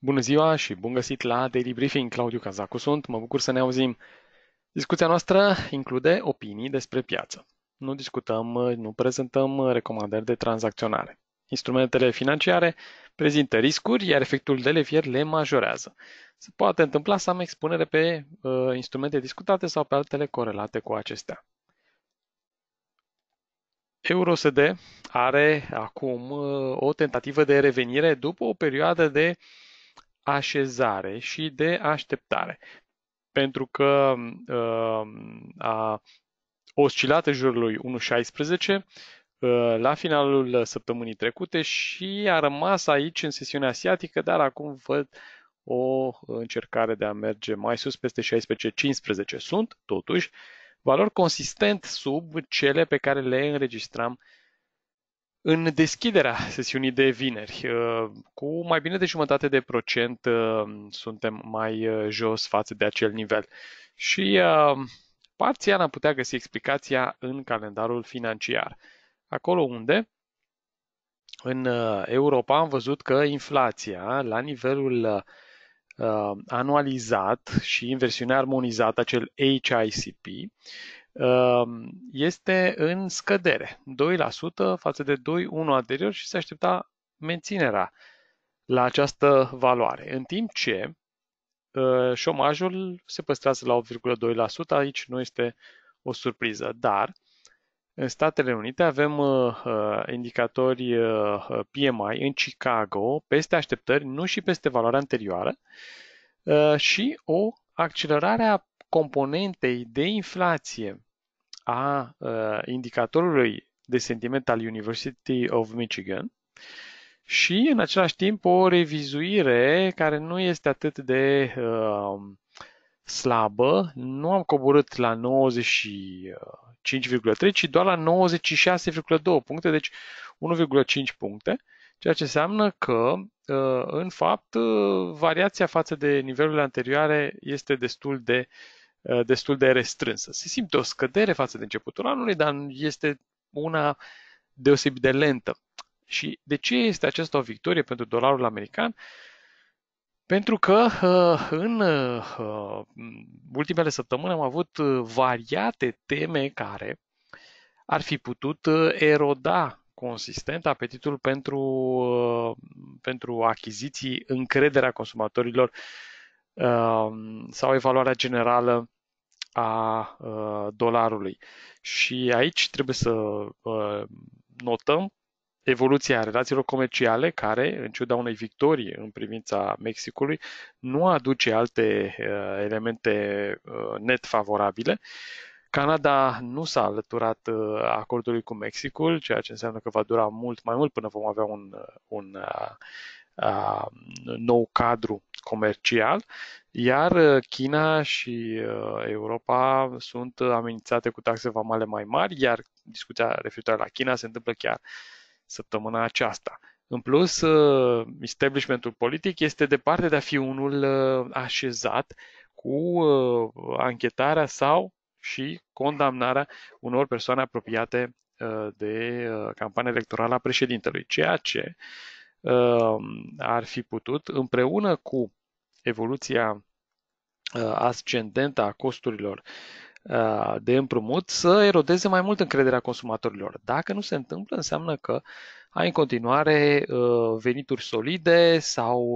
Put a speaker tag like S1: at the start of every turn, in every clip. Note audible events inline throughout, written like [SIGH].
S1: Bună ziua și bun găsit la Daily Briefing. Claudiu Cazacu sunt, mă bucur să ne auzim. Discuția noastră include opinii despre piață. Nu discutăm, nu prezentăm recomandări de tranzacționare. Instrumentele financiare prezintă riscuri, iar efectul de levier le majorează. Se poate întâmpla să am expunere pe uh, instrumente discutate sau pe altele corelate cu acestea. EuroSD are acum uh, o tentativă de revenire după o perioadă de uh, așezare și de așteptare. Pentru că um, a oscilat în jurul lui 1.16 uh, la finalul săptămânii trecute și a rămas aici în sesiunea asiatică, dar acum văd o încercare de a merge mai sus peste 16-15. Sunt, totuși, valori consistent sub cele pe care le înregistram în deschiderea sesiunii de vineri, uh, cu mai bine de jumătate de procent uh, suntem mai uh, jos față de acel nivel și parțial am putea găsi explicația în calendarul financiar. Acolo unde în Europa am văzut că inflația la nivelul anualizat și în versiunea armonizată, acel HICP, Ehm, este în scădere, 2% față de 2,1 anterior și se aștepta menținerea la această valoare. În timp ce ehm, șomajul se păstrează la 8,2%, aici nu este o surpriză, dar în Statele Unite avem ehm, indicatori PMI în Chicago peste așteptări, nu și peste valoarea anterioară, și o accelerare a componentei de inflație a uh, indicatorului de sentiment al University of Michigan și, în același timp, o revizuire care nu este atât de uh, slabă. Nu am coborât la 95,3, ci doar la 96,2 puncte, deci 1,5 puncte, ceea ce înseamnă că, uh, în fapt, uh, variația față de nivelurile anterioare este destul de Uh, destul de restrânsă. Se simte o scădere față de începutul anului, dar este una deosebit de lentă. Și de ce este aceasta o victorie pentru dolarul american? Pentru că uh, în uh, ultimele săptămâni am avut variate teme care ar fi putut eroda consistent apetitul pentru, pentru achiziții, încrederea consumatorilor Um, sau evaluarea generală a uh, dolarului. Și aici trebuie să uh, notăm evoluția relațiilor comerciale, care, în ciuda unei victorii în privința Mexicului, nu aduce alte uh, elemente uh, net favorabile. Canada nu s-a alăturat uh, acordului cu Mexicul, ceea ce înseamnă că va dura mult mai mult până vom avea un, un uh, nou cadru comercial, iar uh, China și uh, Europa sunt amenințate cu taxe vamale mai mari, iar discuția referitoare la China se întâmplă chiar săptămâna aceasta. În plus, uh, establishmentul politic este departe de a fi unul așezat cu anchetarea sau și condamnarea unor persoane apropiate de campania electorală a președintelui, ceea ce uh, Um, ar fi putut, împreună cu evoluția uh, ascendentă a costurilor uh, de împrumut, să erodeze mai mult încrederea consumatorilor. Dacă nu se întâmplă, înseamnă că ai în continuare uh, venituri solide sau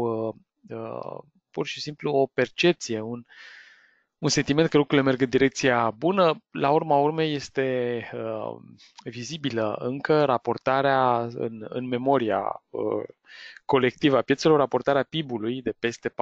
S1: pur și simplu o percepție, un, uh, un sentiment că lucrurile merg în direcția bună. La urma urmei este uh, vizibilă încă raportarea în, în memoria uh, colectivă a piețelor, raportarea PIB-ului de peste 4%,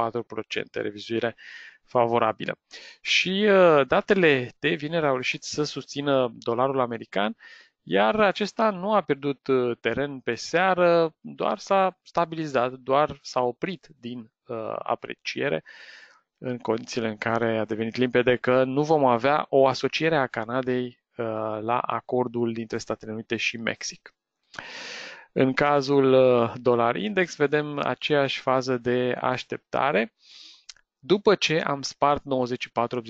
S1: revizuire favorabilă. Și uh, datele de vineri au reușit să susțină dolarul american, iar acesta nu a pierdut uh, teren pe seară, doar s-a stabilizat, doar s-a oprit din uh, apreciere. Uh, în condițiile în care a devenit limpede că nu vom avea o asociere a Canadei uh, la acordul dintre Statele Unite și Mexic. În cazul uh, dolar index vedem aceeași fază de așteptare. După ce am spart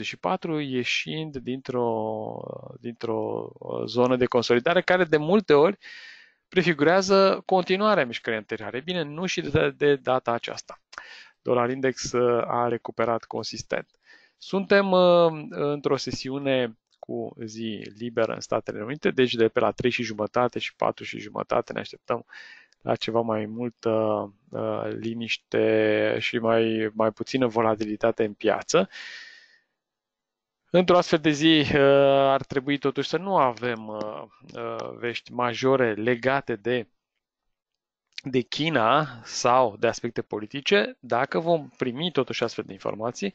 S1: 94-84 ieșind dintr-o, dintr-o uh, zonă de consolidare care de multe ori prefigurează continuarea mișcării anterioare. Bine, nu și de, de data aceasta dolar index uh, a recuperat consistent. Suntem uh, într-o sesiune cu zi liberă în Statele Unite, deci de pe la 3 și jumătate și 4 și jumătate ne așteptăm la ceva mai multă uh, uh, liniște și mai, mai puțină volatilitate în piață. Într-o astfel de zi uh, ar trebui totuși să nu avem uh, vești majore legate de de China sau de aspecte politice, dacă vom primi totuși astfel de informații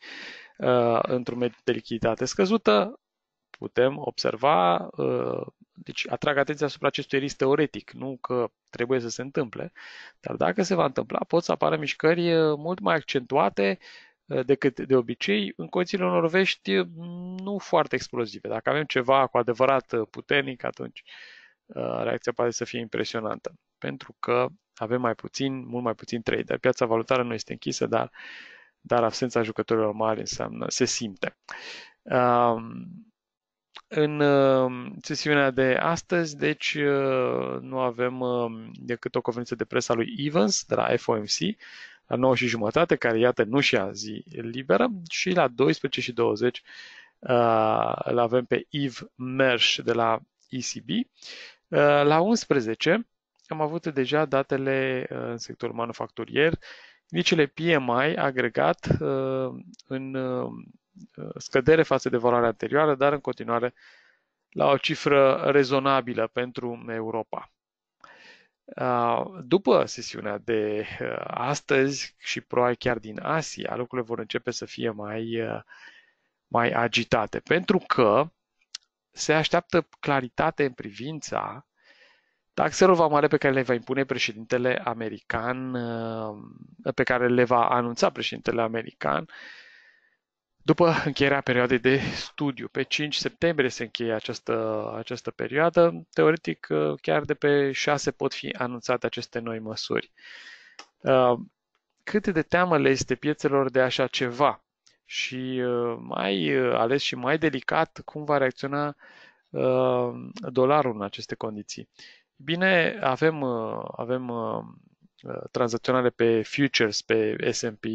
S1: uh, într-un mediu de lichiditate scăzută, putem observa, uh, deci atrag atenția asupra acestui risc teoretic, nu că trebuie să se întâmple, dar dacă se va întâmpla, pot să apară mișcări uh, mult mai accentuate decât de obicei, în condițiile unor vești mm, nu foarte explozive. Dacă avem ceva cu adevărat puternic, atunci reacția poate să fie impresionantă, pentru că avem mai puțin, mult mai puțin trader. Piața valutară nu este închisă, dar, dar absența jucătorilor mari înseamnă, se simte. Um, în sesiunea de astăzi, deci uh, nu avem um, decât o conferință de presă a lui Evans de la FOMC la 9 și jumătate, care iată nu și a zi liberă, și la 12 și 20 uh, îl avem pe Eve Mersch de la ECB. Uh, la 11 am avut deja datele uh, în sectorul manufacturier, indicele PMI agregat uh, în uh, scădere față de valoarea anterioară, dar în continuare la o cifră rezonabilă pentru Europa. După sesiunea de astăzi și probabil chiar din Asia, lucrurile vor începe să fie mai, mai agitate, pentru că se așteaptă claritate în privința Taxelor vamale pe care le va impune președintele american, uh, pe care le va anunța președintele american, după încheierea perioadei de studiu. Pe 5 septembrie se încheie această, această perioadă. Teoretic, uh, chiar de pe 6 pot fi anunțate aceste noi măsuri. Uh, cât de teamă le este piețelor de așa ceva? Și mai ales și mai delicat, cum va reacționa dolarul în aceste condiții. Bine, avem, uh, avem uh, uh, tranzacționare pe futures, pe S&P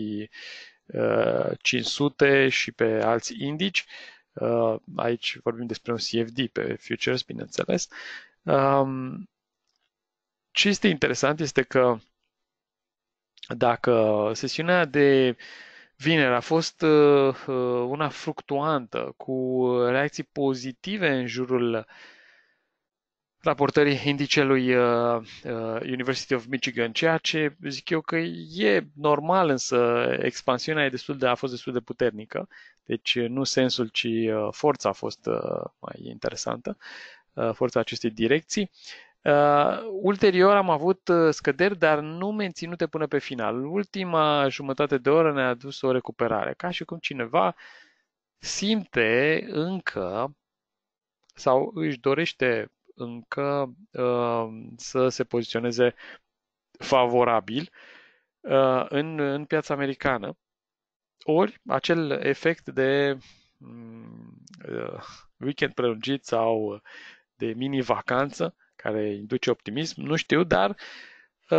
S1: 500 și pe alți indici. Aici vorbim despre un CFD pe futures, bineînțeles. Um, ce este interesant este că dacă sesiunea de vineri a fost una fluctuantă cu reacții pozitive în jurul uh, raportării indicelui uh, uh, University of Michigan, ceea ce zic eu că e normal, însă expansiunea e destul de, a fost destul de puternică, deci uh, nu sensul, ci forța a fost mai interesantă, forța acestei direcții. Uh, ulterior am avut scăderi, dar nu menținute până pe final. Ultima jumătate de oră ne-a dus o recuperare, ca și cum cineva simte încă sau își dorește încă uh, să se poziționeze favorabil uh, în, în piața americană. Ori acel efect de mm, uh, weekend prelungit sau de mini-vacanță care induce optimism, nu știu, dar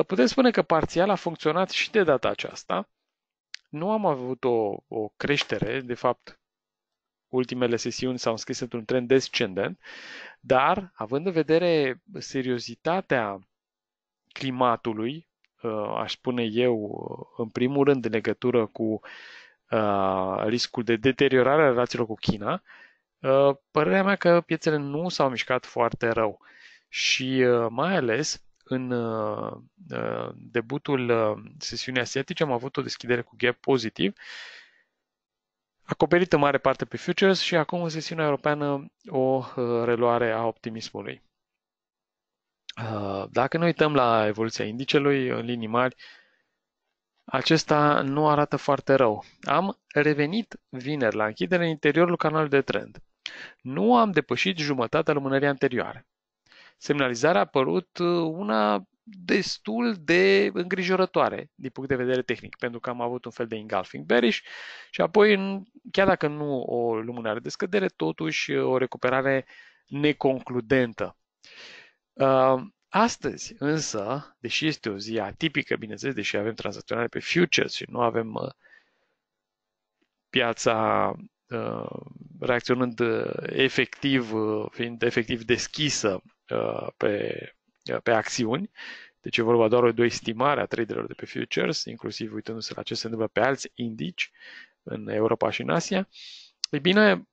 S1: putem spune că parțial a funcționat și de data aceasta. Nu am avut o, o creștere, de fapt ultimele sesiuni s-au înscris într-un trend descendent, dar având în vedere seriozitatea climatului, uh, aș spune eu, uh, în primul rând în legătură cu uh, riscul de deteriorare a relațiilor cu China, părerea mea că piețele nu s-au mișcat foarte rău și mai ales în debutul sesiunii asiatice am avut o deschidere cu gap pozitiv acoperit în mare parte pe futures și acum în sesiunea europeană o uh, reluare a optimismului. Uh, dacă ne uităm la evoluția indicelui în linii mari, acesta nu arată foarte rău. Am revenit vineri la închidere în interiorul canalului de trend. Nu am depășit jumătatea lumânării anterioare. Semnalizarea a apărut uh, una destul de îngrijorătoare din punct de vedere tehnic, pentru că am avut un fel de engulfing bearish și apoi, chiar dacă nu o lumânare de scădere, totuși o recuperare neconcludentă. Uh, astăzi, însă, deși este o zi atipică, bineînțeles, deși avem tranzacționare pe futures și nu avem uh, piața uh, reacționând efectiv, fiind efectiv deschisă pe Uh, pe acțiuni, deci e vorba doar de o estimare a traderilor de pe futures, inclusiv uitându-se la ce se întâmplă pe alți indici în Europa și în Asia. Ei bine,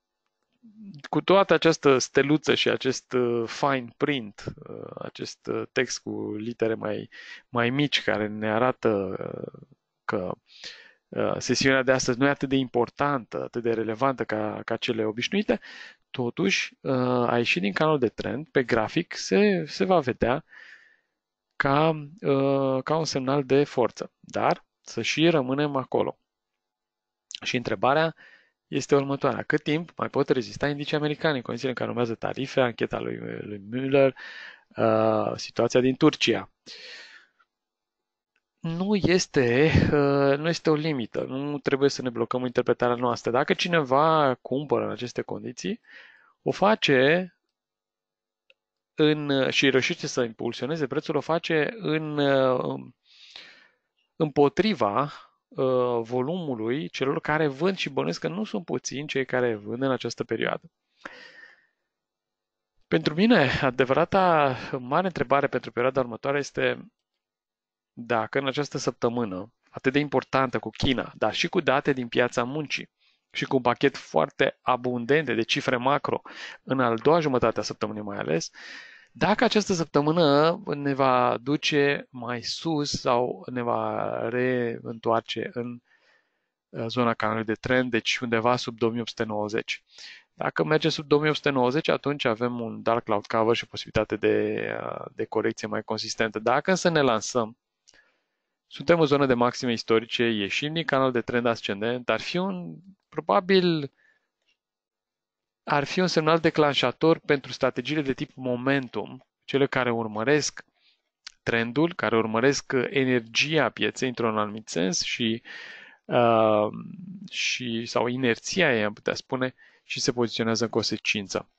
S1: cu toată această steluță și acest uh, fine print, uh, acest text cu litere mai, mai mici care ne arată că uh, Uh, sesiunea de astăzi nu e atât de importantă, atât de relevantă ca, ca cele obișnuite, totuși uh, a ieșit din canal de trend, pe grafic se, se va vedea ca, uh, ca un semnal de forță, dar să și rămânem acolo. Și întrebarea este următoarea. Cât timp mai pot rezista indicii americani în condițiile în care urmează tarife, ancheta lui, lui Müller, situația din Turcia? Uh, nu este, uh, nu este o limită, nu trebuie să ne blocăm interpretarea noastră. Dacă cineva cumpără în aceste condiții, o face în, și reușește să impulsioneze prețul, o face în, uh, împotriva uh, volumului celor care vând și bănuiesc că nu sunt puțini cei care vând în această perioadă. Pentru mine, adevărata mare întrebare pentru perioada următoare este dacă în această săptămână atât de importantă cu China, dar și cu date din piața muncii și cu un pachet foarte abundent de cifre macro în al doua jumătate a săptămânii mai ales, dacă această săptămână ne va duce mai sus sau ne va reîntoarce în uh, zona canalului de trend, deci undeva sub 2890. Dacă merge sub 2890, atunci avem un dark cloud cover și posibilitate de, uh, de corecție mai consistentă. Dacă însă ne lansăm suntem în zonă de maxime istorice, ieșim din canal de trend ascendent, ar fi un, probabil, ar fi un semnal declanșator pentru strategiile de tip momentum, cele care urmăresc trendul, care urmăresc energia pieței într-un anumit sens și, uh, și sau inerția ei, am putea spune, și se poziționează în consecință.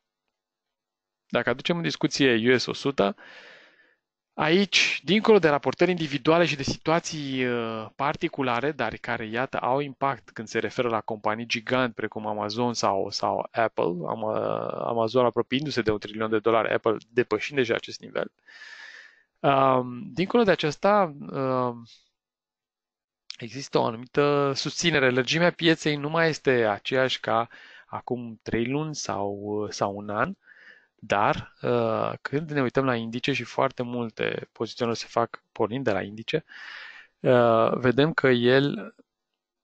S1: Dacă aducem în discuție US 100, Aici, dincolo de raportări individuale și de situații uh, particulare, dar care, iată, au impact când se referă la companii gigant precum Amazon sau, sau Apple, uh, Amazon apropiindu-se de un trilion de dolari, Apple depășind deja acest nivel. Um, dincolo de aceasta, um, există o anumită susținere. Lărgimea pieței nu mai este aceeași ca acum trei luni sau, uh, sau un an, dar uh, când ne uităm la indice și foarte multe poziționări se fac pornind de la indice, uh, vedem că el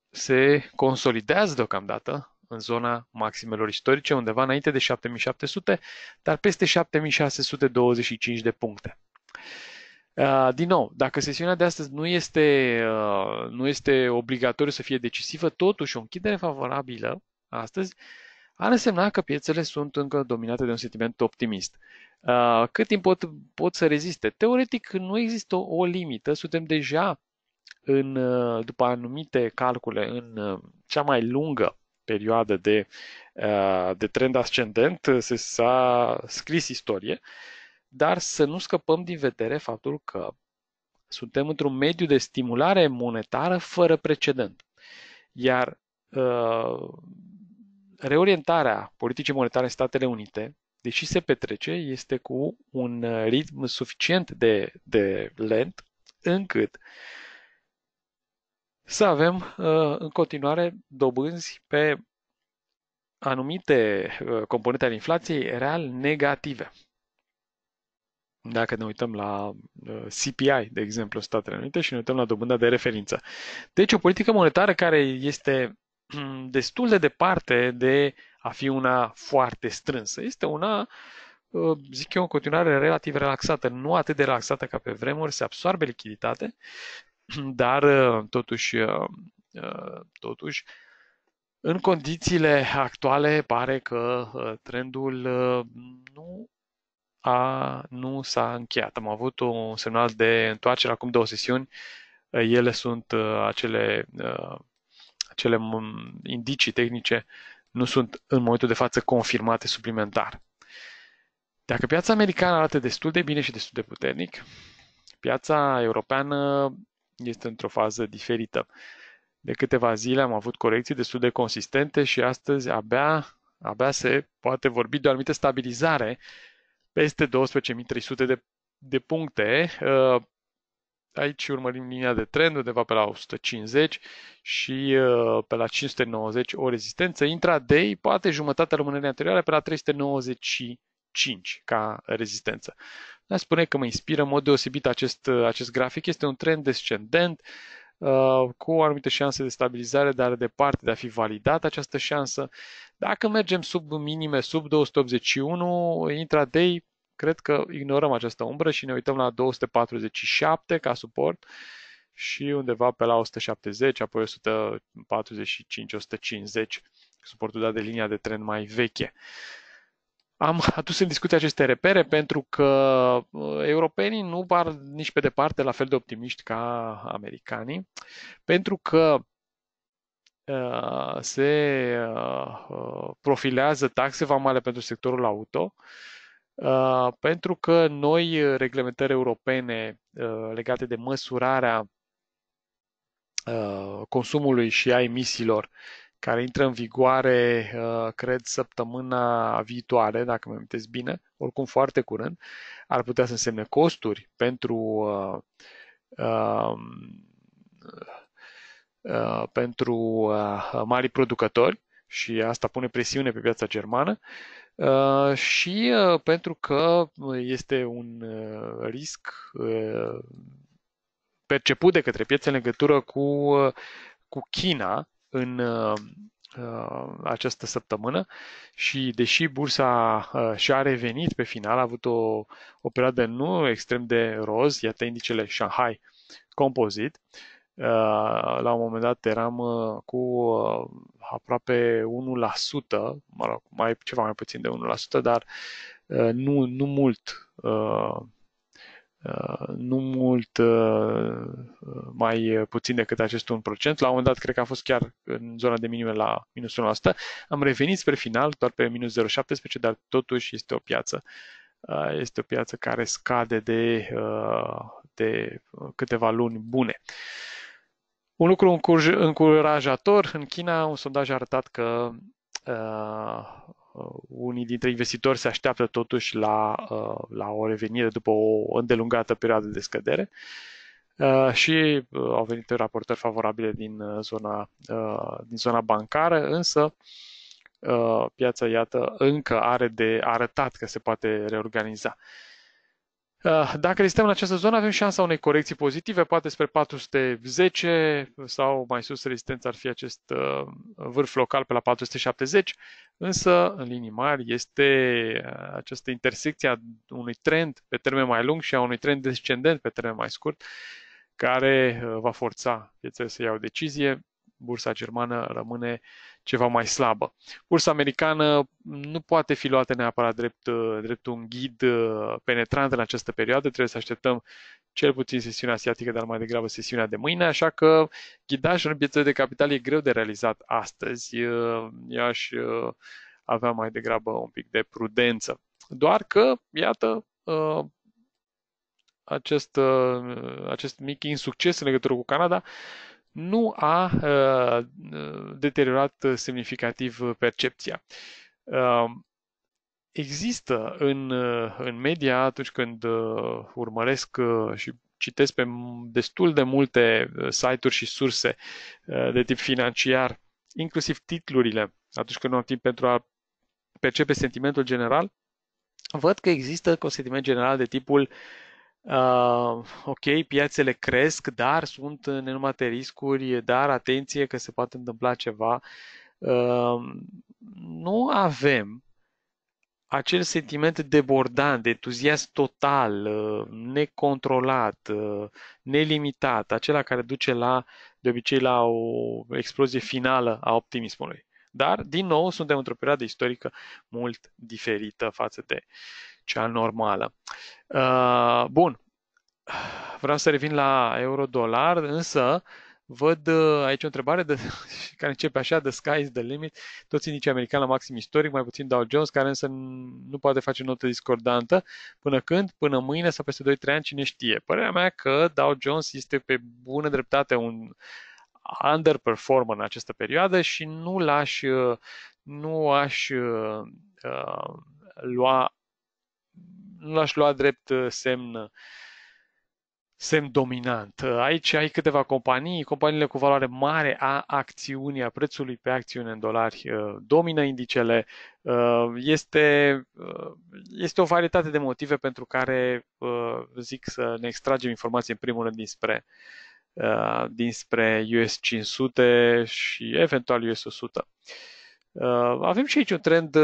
S1: se consolidează deocamdată în zona maximelor istorice, undeva înainte de 7700, dar peste 7625 de puncte. Uh, din nou, dacă sesiunea de astăzi nu este, nu este obligatoriu să fie decisivă, totuși o închidere favorabilă astăzi ar însemna că piețele sunt încă dominate de un sentiment optimist. Uh, cât timp pot, pot să reziste? Teoretic nu există o, o limită, suntem deja în, uh, după anumite calcule în uh, cea mai lungă perioadă de, de trend ascendent, se s-a scris istorie, dar să nu scăpăm din vedere faptul că suntem într-un mediu de stimulare monetară fără precedent. Iar reorientarea politicii monetare în Statele Unite, deși se petrece, este cu un uh, ritm suficient de, de lent încât să avem uh, în continuare dobânzi pe anumite uh, componente ale inflației real negative. Dacă ne uităm la CPI, de exemplu, în Statele Unite și ne uităm la dobânda de referință. Deci o politică monetară care este [CLEARS THROAT] destul de departe de a fi una foarte strânsă. Este una, ă, zic eu, în continuare relativ relaxată, nu atât de relaxată ca pe vremuri, se absorbe lichiditate, [CLEARS THROAT] dar ă, totuși, ă, totuși în condițiile actuale pare că trendul nu a, nu s-a încheiat. Am avut un semnal de întoarcere acum două sesiuni. Ele sunt acele acele mm, indicii tehnice nu sunt în momentul de față confirmate suplimentar. Dacă piața americană arată destul de bine și destul de puternic, piața europeană este într-o fază diferită. De câteva zile am avut corecții destul de consistente și astăzi abia, abia se poate vorbi de o anumită stabilizare peste 12.300 de, de puncte uh, Aici urmărim linia de trend undeva pe la 150 și uh, pe la 590 o rezistență. Intraday, poate jumătatea rămânerii anterioare pe la 395 ca rezistență. Ne spune că mă inspiră în mod deosebit acest, uh, acest grafic. Este un trend descendent uh, cu anumită șansă de stabilizare, dar departe de a fi validată această șansă. Dacă mergem sub minime, sub 281, intraday Cred că ignorăm această umbră și ne uităm la 247 ca suport și undeva pe la 170, apoi 145, 150, suportul dat de linia de tren mai veche. Am adus în discuție aceste repere pentru că uh, europenii nu par nici pe departe la fel de optimiști ca americanii, pentru că uh, se uh, profilează taxe vamale pentru sectorul auto, Uh, pentru că noi uh, reglementări europene uh, legate de măsurarea uh, consumului și a emisiilor, care intră în vigoare, uh, cred, săptămâna viitoare, dacă mă amintesc bine, oricum foarte curând, ar putea să însemne costuri pentru um, pentru mari producători și asta pune presiune pe piața germană. Uh, Uh, și uh, pentru că uh, este un risc perceput de către piețe în legătură cu, cu China în această săptămână și deși bursa și-a revenit pe final, a avut o, o perioadă nu extrem de roz, iată indicele Shanghai Composite, uh, Uh, la un moment dat eram uh, cu uh, aproape 1%, mă rog, mai, ceva mai puțin de 1%, dar nu, nu mult nu mult mai puțin decât acest 1%. La un moment dat, cred că a fost chiar în zona de minime la minus 1%. Am revenit spre final, doar pe minus 0,17, dar totuși este o piață. Este o piață care scade de, de câteva luni bune. Uh, un lucru încurajator, în China un sondaj a arătat că uh, unii dintre investitori se așteaptă totuși la, uh, la o revenire după o îndelungată perioadă de scădere uh, și uh, au venit raportări favorabile din uh, zona, uh, din zona bancară, însă uh, piața, iată, încă are de arătat că se poate reorganiza. Uh, Ah, dacă rezistăm în această zonă, avem șansa unei corecții pozitive, poate spre 410 sau mai sus rezistența ar fi acest ah, vârf local pe la 470, însă în linii mari este ah, această intersecție a unui trend pe termen mai lung și a unui trend descendent pe termen mai scurt, care va forța piețele să iau decizie. Bursa germană rămâne ceva mai slabă. Bursa americană nu poate fi luată neapărat drept, uh, drept un ghid uh, penetrant în această perioadă, trebuie să așteptăm cel puțin sesiunea asiatică, dar mai degrabă sesiunea de mâine, așa că ghidajul în piețele de capital e greu de realizat astăzi. Uh, eu aș avea mai degrabă un pic de prudență. Doar că, iată, acest, acest mic insucces în legătură cu Canada nu a uh, uh, deteriorat semnificativ percepția. Um, există în, uh, în media, atunci când urmăresc și citesc pe destul de multe site-uri și surse de tip financiar, inclusiv titlurile, atunci când nu am timp pentru a percepe sentimentul general, văd că există un sentiment general de tipul uh, Uh, ok, piațele cresc, dar sunt nenumate riscuri, dar atenție că se poate întâmpla ceva. Uh, nu avem acel sentiment debordant, de entuziasm total, uh, necontrolat, uh, nelimitat, acela care duce la, de obicei, la o explozie finală a optimismului. Dar, din nou, suntem într-o perioadă istorică mult diferită față de uh, cea normală. Uh, bun, vreau să revin la euro-dolar, însă văd uh, aici o întrebare de, [LAUGHS] care începe așa, the sky is the limit, toți indicii americani la maxim istoric, mai puțin Dow Jones, care însă nu poate face notă discordantă. Până când? Până mâine sau peste 2-3 ani, cine știe. Părerea mea că Dow Jones este pe bună dreptate un underperformer în această perioadă și nu l-aș uh, nu aș uh, lua nu l-aș lua drept uh, semn uh, semn dominant. Uh, aici ai câteva companii, companiile cu valoare mare a acțiunii, a prețului pe acțiune în dolari, domină indicele. Este, este o varietate de motive pentru care zic să ne extragem informații în primul rând dinspre, dinspre US 500 și eventual US 100. Avem și aici un trend,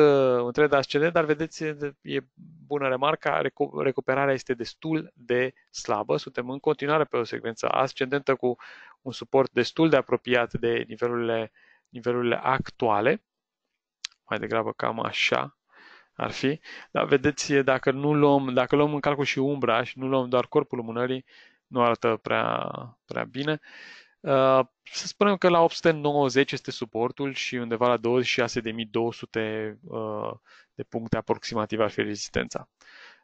S1: un trend ascendent, dar vedeți, e bună remarca, recu- recuperarea este destul de slabă. Suntem în continuare pe o secvență ascendentă cu un suport destul de apropiat de nivelurile, nivelurile actuale. Mai degrabă cam așa ar fi. Dar vedeți, dacă nu luăm, dacă luăm în calcul și umbra și nu luăm doar corpul lumânării, nu arată prea, prea bine. Uh, să spunem că la 890 este suportul și undeva la 26.200 de puncte aproximativ ar fi rezistența.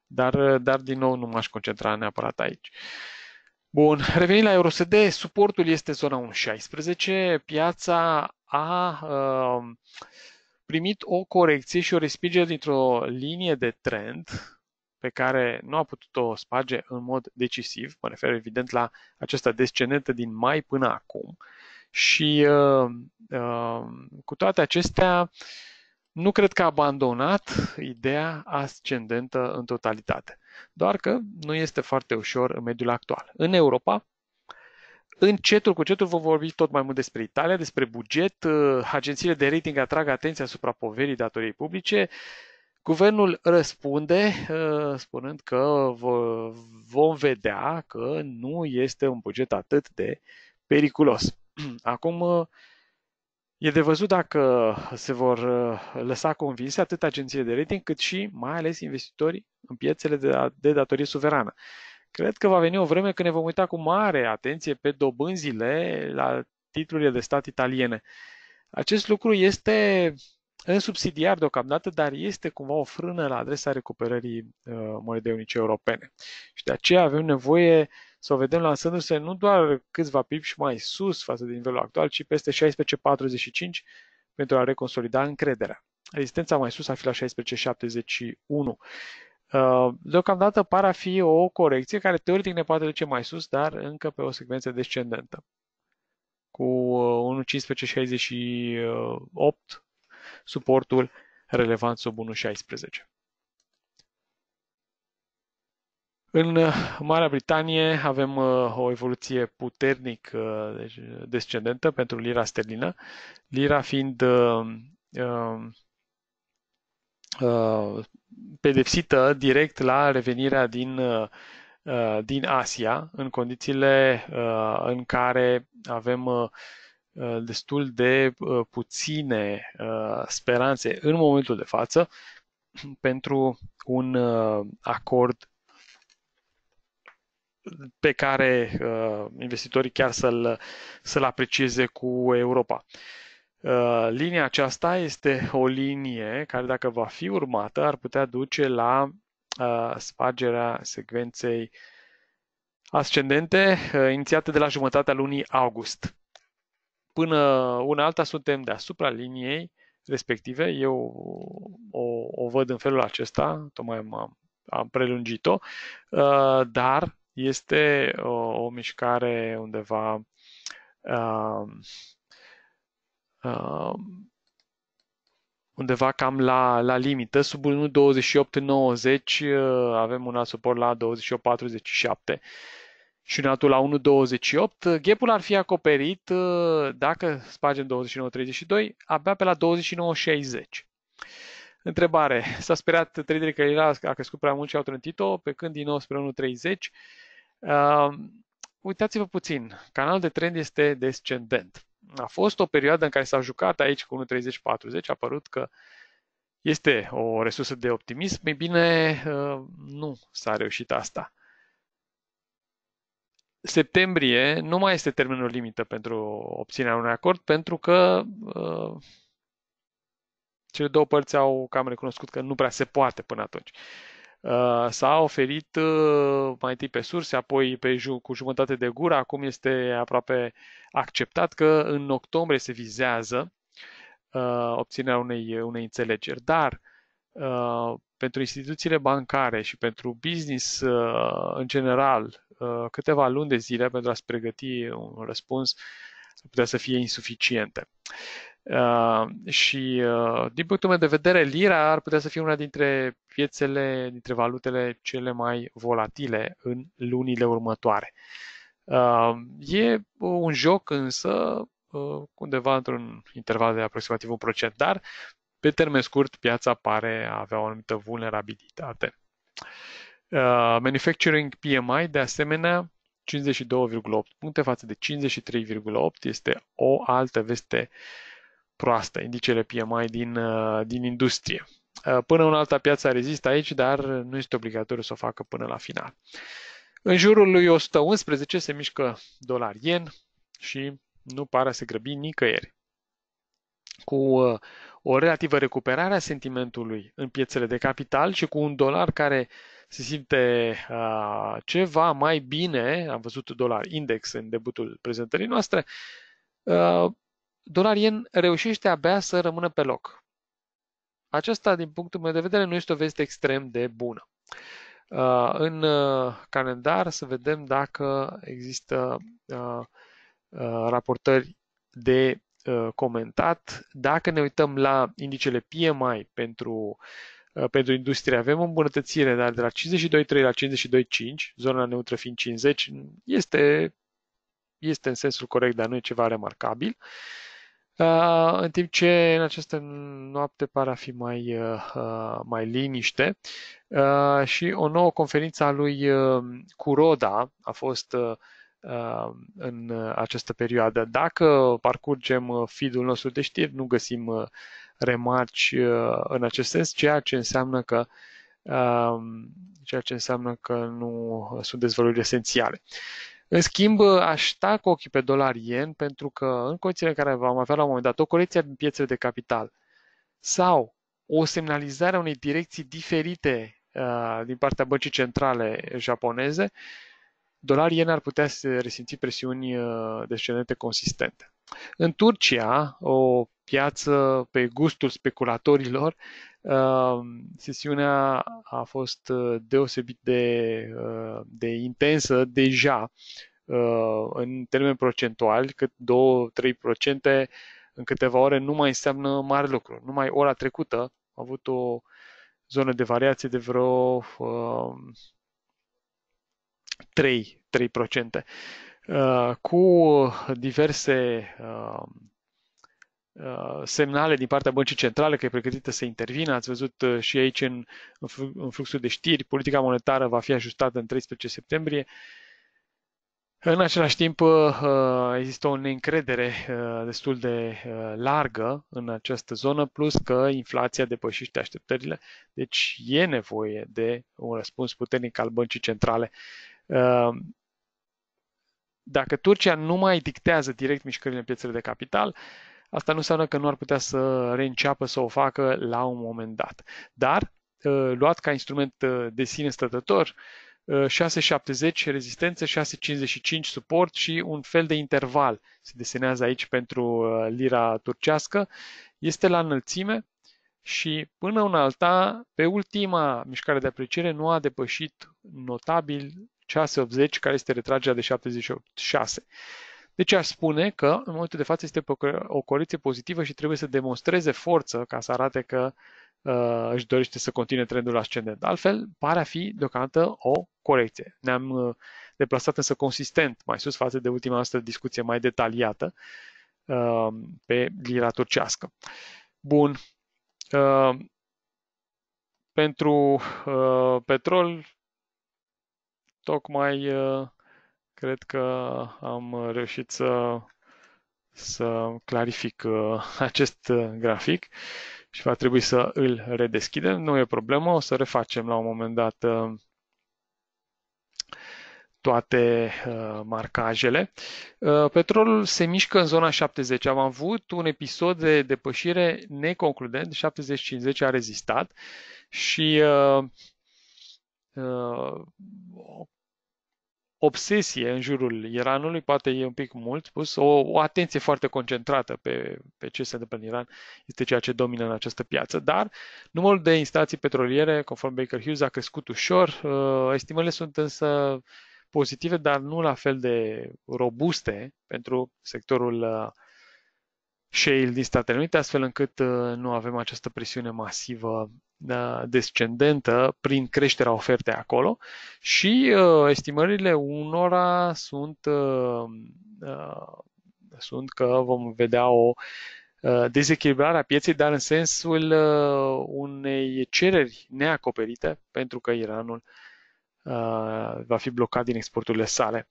S1: Dar, dar din nou, nu m-aș concentra neapărat aici. Bun, revenind la EURUSD, suportul este zona 1.16, piața a uh, primit o corecție și o respingere dintr-o linie de trend pe care nu a putut-o sparge în mod decisiv, mă refer evident la această descendentă din mai până acum. Și uh, uh, cu toate acestea, uh, nu cred că a abandonat ideea ascendentă în totalitate, doar că nu este foarte ușor în mediul actual. În Europa, Încetul cu cetul vom vorbi tot mai mult despre Italia, despre buget, agențiile de rating atrag atenția asupra poverii datoriei publice, Guvernul răspunde uh, spunând că vom vedea că nu este un buget atât de periculos. [CLEARS THROAT] Acum, uh, E de văzut dacă se vor uh, lăsa convinse atât agențiile de rating cât și, mai ales, investitorii în piețele de, de datorie suverană. Cred că va veni o vreme când ne vom uita cu mare atenție pe dobânzile la titlurile de stat italiene. Acest lucru este în subsidiar deocamdată, dar este cumva o frână la adresa recuperării uh, monedei unice europene. Și de aceea avem nevoie să o vedem lansându-se nu doar câțiva pipi mai sus față de nivelul actual, ci peste 16,45 pentru a reconsolida încrederea. Rezistența mai sus ar fi la 16,71. Uh, deocamdată pare a fi o corecție care teoretic ne poate duce mai sus, dar încă pe o secvență descendentă. Cu 1.1568 uh, suportul relevant sub 1.16. În uh, Marea Britanie avem uh, o evoluție puternic uh, deci, descendentă pentru lira sterlină, lira fiind um, pedepsită direct la revenirea din, din Asia, în condițiile în care avem destul de puține speranțe în momentul de față pentru un acord pe care uh, investitorii chiar să-l, să-l aprecieze cu Europa. Uh, linia aceasta este o linie care, dacă va fi urmată, ar putea duce la uh, spargerea secvenței ascendente uh, inițiate de la jumătatea lunii august. Până una alta suntem deasupra liniei respective. Eu o, o văd în felul acesta, tocmai am, am prelungit-o, uh, dar este o, uh, o mișcare undeva uh, uh, undeva cam la, la limită, sub 1.28.90 uh, avem un alt suport la 28.47 și un altul la 1.28. Gapul ar fi acoperit, uh, dacă spargem 29.32, abia pe la 29.60. Întrebare. S-a speriat traderii că era a crescut prea mult și au trântit-o, pe când din nou spre 1.30 Uh, uitați-vă puțin, canalul de trend este descendent. A fost o perioadă în care s-a jucat aici cu 1.30-40, a părut că este o resursă de optimism, ei bine, uh, nu s-a reușit asta septembrie nu mai este termenul limită pentru obținerea unui acord, pentru că uh, cele două părți au cam recunoscut că nu prea se poate până atunci. Uh, s-a oferit uh, mai întâi pe surse, apoi pe cu jumătate de gură. Acum este aproape acceptat că în octombrie se vizează uh, obținerea unei, unei înțelegeri. Dar pentru instituțiile bancare și pentru business în general, câteva luni de zile pentru a-ți pregăti un răspuns putea să fie insuficiente. Uh, și uh, din punctul meu de vedere, lira ar putea să fie una dintre piețele, dintre valutele cele mai volatile în lunile următoare. Uh, e un joc însă uh, undeva într-un interval de aproximativ un procent, dar pe termen scurt piața pare a avea o anumită vulnerabilitate. Uh, manufacturing PMI, de asemenea, 52,8 puncte față de 53,8 este o altă veste uh, proastă, indicele PMI din, uh, din industrie. Uh, până în alta piața rezistă aici, dar nu este obligatoriu să o facă până la final. În jurul lui 111 se mișcă dolar-yen și nu pare să grăbi nicăieri. Cu uh, o relativă recuperare a sentimentului în piețele de capital și cu un dolar care se simte uh, ceva mai bine, am văzut dolar index în debutul prezentării noastre, uh, yen reușește abia să rămână pe loc. Aceasta, din punctul meu de vedere, nu este o veste extrem de bună. Uh, în uh, calendar să vedem dacă există uh, raportări de comentat. Dacă ne uităm la indicele PMI pentru, pentru industrie, avem o îmbunătățire, dar de la 52,3 la 52,5, zona neutră fiind 50, este, este în sensul corect, dar nu e ceva remarcabil. Uh, Uh, în timp ce în această noapte pare a fi mai, uh, uh, mai liniște. Uh, și o nouă conferință a lui uh, Curoda a fost în această perioadă. Dacă parcurgem feed-ul nostru de știri, nu găsim remarci în acest sens, ceea ce înseamnă că ceea ce înseamnă că nu sunt dezvăluiri esențiale. Uh, în schimb, aș sta cu ochii pe dolar-yen pentru că în condițiile în care vom avea la un moment dat o colecție din piețele de capital sau o semnalizare a unei direcții diferite uh, din partea băncii centrale japoneze, dolar yen ar putea să resimți presiuni uh, descendente consistente. În Turcia, o piață, pe gustul speculatorilor. Uh, sesiunea a fost uh, deosebit de, uh, de intensă deja în termen procentuali, cât 2-3% în câteva ore nu mai înseamnă mare lucru. Numai ora trecută a avut o zonă de variație de vreo 3, 3%, cu diverse Uh, semnale din partea băncii centrale că e pregătită să intervină. Ați văzut uh, și aici în, în fluxul de știri, politica monetară va fi ajustată în 13 septembrie. În același timp, uh, există o neîncredere destul de largă în această zonă, plus că inflația depășește așteptările, deci e nevoie de un răspuns puternic al băncii centrale. Dacă Turcia nu mai dictează direct mișcările în piețele de capital, Asta nu înseamnă că nu ar putea să reînceapă să o facă la un moment dat. Dar, ă, luat ca instrument ă, de sine stătător, 6,70 ă, rezistență, 6,55 suport și un fel de interval se desenează aici pentru lira turcească. Este la înălțime și până în alta, pe ultima mișcare de apreciere, nu a depășit notabil 6,80, care este retragerea de 76. Deci aș spune că în momentul de față este o coaliție pozitivă și trebuie să demonstreze forță ca să arate că uh, își dorește să continue trendul ascendent. Altfel, pare a fi deocamdată o corecție. Ne-am uh, deplasat însă consistent mai sus față de ultima noastră discuție mai detaliată uh, pe lira turcească. Bun. Uh, pentru uh, petrol, tocmai uh, Cred că am reușit să, să clarific uh, [LAUGHS] acest uh, grafic și va trebui să îl redeschidem. Nu e problemă, o să refacem la un moment dat uh, toate uh, marcajele. Uh, petrolul se mișcă în zona 70. Am avut un episod de depășire neconcludent, 70-50 a rezistat și uh, uh, obsesie în jurul Iranului, poate e un pic mult spus, o, o atenție foarte concentrată pe, pe ce se întâmplă în Iran este ceea ce domină în această piață, dar numărul de instalații petroliere, conform Baker Hughes, a crescut ușor. Uh, estimările sunt însă pozitive, dar nu la fel de robuste pentru sectorul uh, shale din Statele Unite, astfel încât uh, nu avem această presiune masivă Uh, descendentă prin creșterea ofertei acolo și uh, estimările unora sunt, uh, sunt că vom vedea o dezechilibrarea pieței, dar în sensul unei cereri neacoperite, pentru că Iranul va fi blocat din exporturile sale.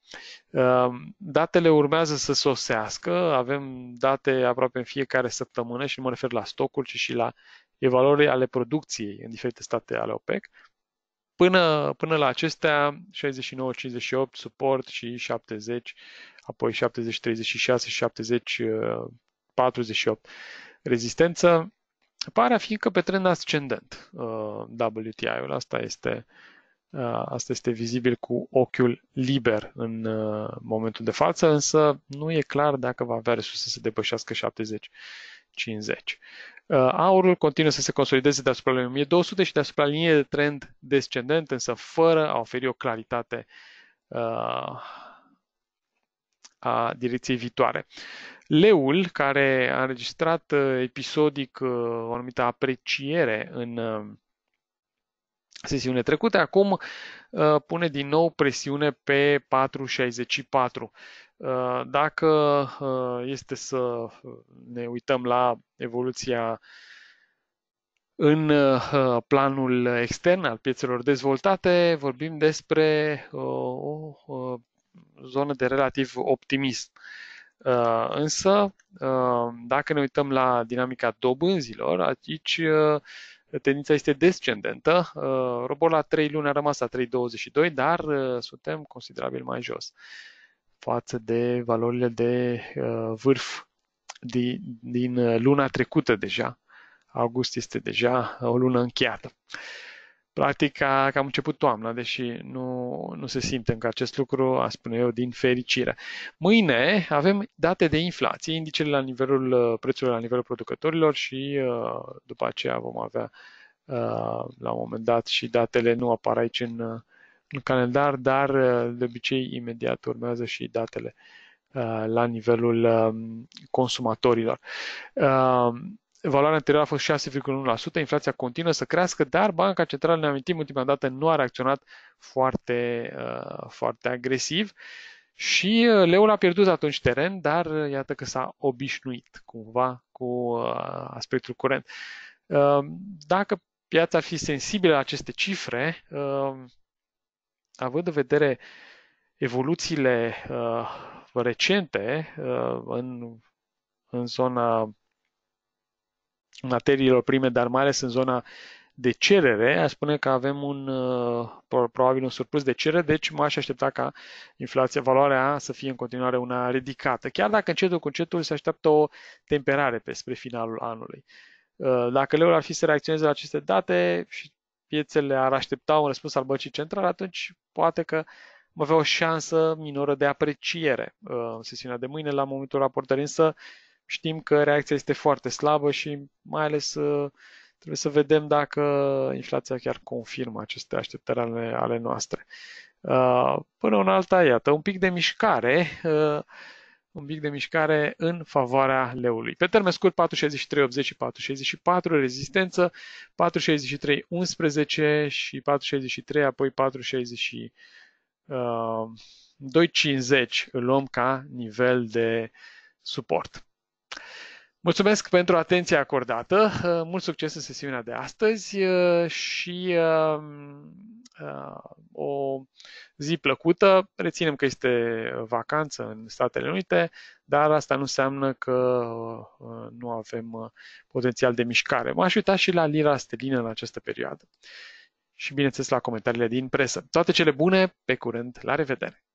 S1: Datele urmează să sosească, avem date aproape în fiecare săptămână și nu mă refer la stocuri, ci și la evaluări ale producției în diferite state ale OPEC. Până, până la acestea, 69, 58, suport și 70, apoi 70, 36, 70, 48, rezistență. Pare a fi că pe trend ascendent uh, WTI-ul. Asta este, uh, asta este vizibil cu ochiul liber în uh, momentul de față, însă nu e clar dacă va avea resurse să depășească 70. 50. Uh, aurul continuă să se consolideze deasupra lui 1200 și deasupra liniei de trend descendent, însă fără a oferi o claritate uh, a direcției viitoare. Leul, care a înregistrat uh, episodic uh, o anumită apreciere în sesiune trecută, acum pune din nou presiune pe 464. Uh, dacă uh, este să uh, ne uităm la evoluția în planul extern al piețelor dezvoltate, vorbim despre o zonă de relativ optimism. Însă, dacă ne uităm la dinamica dobânzilor, aici tendința este descendentă. Robor la 3 luni a rămas la 3,22, dar suntem considerabil mai jos față de valorile de uh, vârf din, din uh, luna trecută deja. August este deja o lună încheiată. Practic, a, cam am început toamna, deși nu, nu se simte încă acest lucru, a spune eu, din fericire. Mâine avem date de inflație, indicele la nivelul uh, prețurilor la nivelul producătorilor și după aceea vom avea la un moment dat și datele nu apar aici în în calendar, dar uh, de obicei imediat urmează și datele uh, la nivelul um, consumatorilor. Um, valoarea anterioară a fost 6,1%, inflația continuă să crească, dar Banca Centrală, ne amintim, ultima dată nu a reacționat foarte, uh, foarte agresiv și leul a pierdut atunci teren, dar iată că s-a obișnuit cumva cu aspectul curent. Um, dacă piața ar fi sensibilă la aceste cifre, având în vedere evoluțiile uh, recente uh, în, în zona materiilor prime, dar mai ales în zona de cerere, aș spune că avem un, uh, probabil un surplus de cerere, deci m-aș aștepta ca inflația, valoarea să fie în continuare una ridicată, chiar dacă încetul cu încetul se așteaptă o temperare pe spre finalul anului. Uh, dacă leul ar fi să reacționeze la aceste date și piețele ar aștepta un răspuns al băncii centrale, atunci poate că va avea o șansă minoră de apreciere uh, în sesiunea de mâine la momentul raportării, însă știm că reacția este foarte slabă și mai ales uh, trebuie să vedem dacă inflația chiar confirmă aceste așteptări ale, ale noastre. Uh, până în alta, iată, un pic de mișcare un pic de mișcare în favoarea leului. Pe termen scurt, 4.63.80 și 4.64, rezistență, 4.63.11 și 4.63, apoi 462, 50 uh, îl luăm ca nivel de suport. Mulțumesc pentru atenția acordată, uh, mult succes în sesiunea de astăzi uh, și uh, o zi plăcută. Reținem că este vacanță în Statele Unite, dar asta nu înseamnă că nu avem potențial de mișcare. M-aș uita și la lira stelină în această perioadă și, bineînțeles, la comentariile din presă. Toate cele bune, pe curând, la revedere!